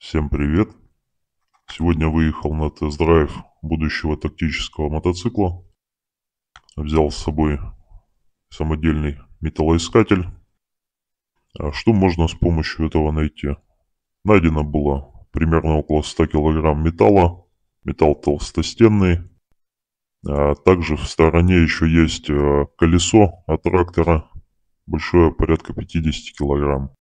Всем привет! Сегодня выехал на тест-драйв будущего тактического мотоцикла. Взял с собой самодельный металлоискатель. А что можно с помощью этого найти? Найдено было примерно около 100 килограмм металла. Металл толстостенный. А также в стороне еще есть э, колесо от трактора. Большое, порядка 50 килограмм.